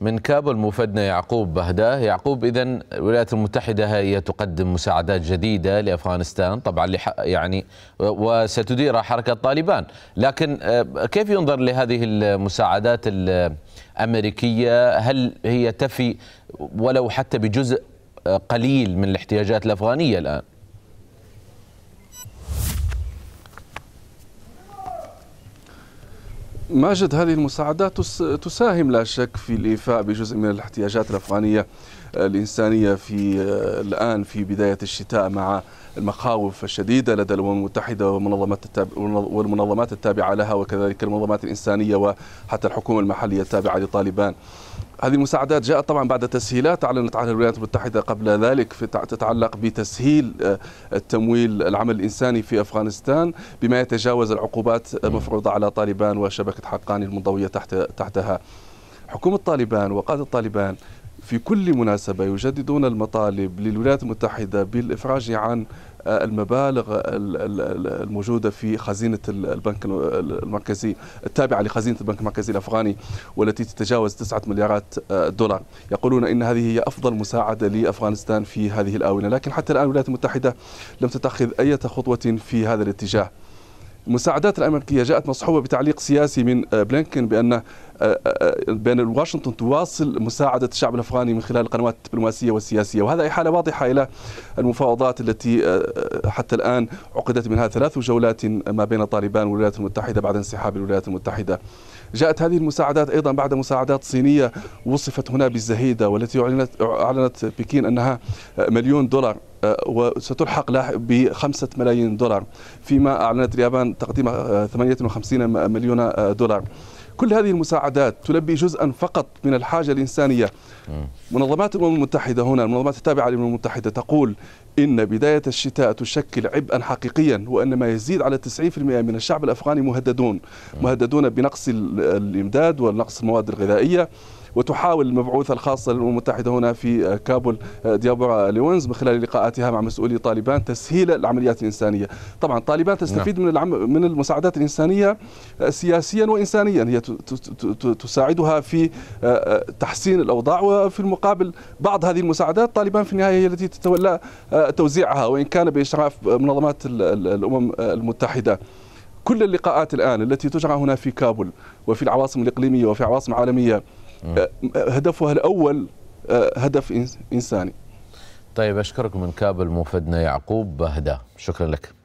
من كابل مفدنا يعقوب بهداه يعقوب إذا الولايات المتحدة هي تقدم مساعدات جديدة لأفغانستان طبعا يعني وستديرها حركة طالبان لكن آه، كيف ينظر لهذه المساعدات الأمريكية هل هي تفي ولو حتى بجزء آه، قليل من الاحتياجات الأفغانية الآن ماجد هذه المساعدات تساهم لا شك في الإيفاء بجزء من الاحتياجات الأفغانية الإنسانية في آه، الآن في بداية الشتاء مع المخاوف الشديدة لدى الأمم المتحدة ومنظمات والمنظمات التابعة لها وكذلك المنظمات الإنسانية وحتى الحكومة المحلية التابعة لطالبان هذه المساعدات جاءت طبعا بعد تسهيلات أعلنت عنها الولايات المتحدة قبل ذلك في تتعلق بتسهيل آه، التمويل العمل الإنساني في أفغانستان بما يتجاوز العقوبات المفروضة على طالبان وشبكة حقاني المنضوية تحت تحتها حكومة طالبان وقادة طالبان في كل مناسبة يجددون المطالب للولايات المتحدة بالإفراج عن المبالغ الموجودة في خزينة البنك المركزي التابعة لخزينة البنك المركزي الأفغاني والتي تتجاوز 9 مليارات آه، دولار يقولون إن هذه هي أفضل مساعدة لأفغانستان في هذه الآونة لكن حتى الآن الولايات المتحدة لم تتخذ أي خطوة في هذا الاتجاه المساعدات الامريكيه جاءت مصحوبه بتعليق سياسي من آه، بلينكن بان آه، آه، بان واشنطن تواصل مساعده الشعب الافغاني من خلال القنوات الدبلوماسيه والسياسيه وهذا احاله واضحه الى المفاوضات التي حتى الان عقدت منها ثلاث جولات ما بين طالبان والولايات المتحده بعد انسحاب الولايات المتحده. جاءت هذه المساعدات ايضا بعد مساعدات صينيه وصفت هنا بالزهيده والتي اعلنت اعلنت بكين انها مليون دولار آه، وستلحق ب 5 ملايين دولار فيما أعلنت اليابان تقديم 58 آه، مليون آه، دولار كل هذه المساعدات تلبي جزءا فقط من الحاجة الإنسانية منظمات الأمم المتحدة هنا المنظمات التابعة للأمم المتحدة تقول إن بداية الشتاء تشكل عبئا حقيقيا وأن ما يزيد على 90% من الشعب الأفغاني مهددون مهددون بنقص الإمداد ونقص المواد الغذائية وتحاول المبعوثة الخاصة للأمم المتحدة هنا في آه، كابول آه، ديابورا ليونز من خلال لقاءاتها مع مسؤولي طالبان تسهيل العمليات الإنسانية طبعا طالبان تستفيد نعم. من العم من المساعدات الإنسانية آه، سياسيا وإنسانيا هي تساعدها في تحسين الأوضاع وفي المقابل بعض هذه المساعدات طالبان في النهاية هي التي تتولى توزيعها وإن كان بإشراف منظمات الأمم المتحدة كل اللقاءات الآن التي تجرى هنا في كابول وفي العواصم الإقليمية وفي عواصم عالمية آه، هدفها الأول آه، هدف إنساني طيب أشكركم من كابل موفدنا يعقوب بهدا شكرا لك